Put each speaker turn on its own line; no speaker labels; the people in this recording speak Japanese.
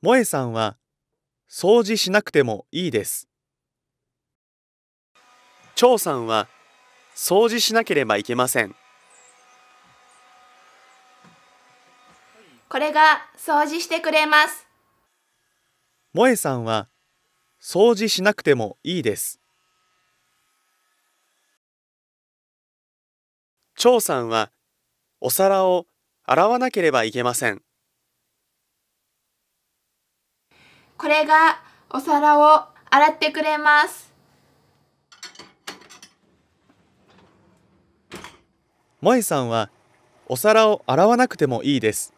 萌さんは
掃除しなくてもいいです張さんは掃除しなければいけません
これが掃除してくれます
萌さんは掃除しなくてもいいです張さんはお皿を洗わなければいけません
これがお皿を洗ってくれます。
萌さんはお皿を洗わなくてもいいです。